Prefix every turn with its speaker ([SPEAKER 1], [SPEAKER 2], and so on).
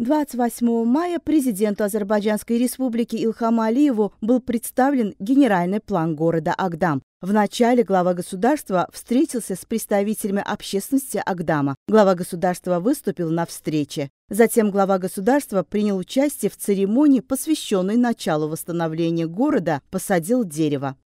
[SPEAKER 1] 28 мая президенту Азербайджанской республики Илхаму Алиеву был представлен генеральный план города Агдам. В начале глава государства встретился с представителями общественности Агдама. Глава государства выступил на встрече. Затем глава государства принял участие в церемонии, посвященной началу восстановления города, посадил дерево.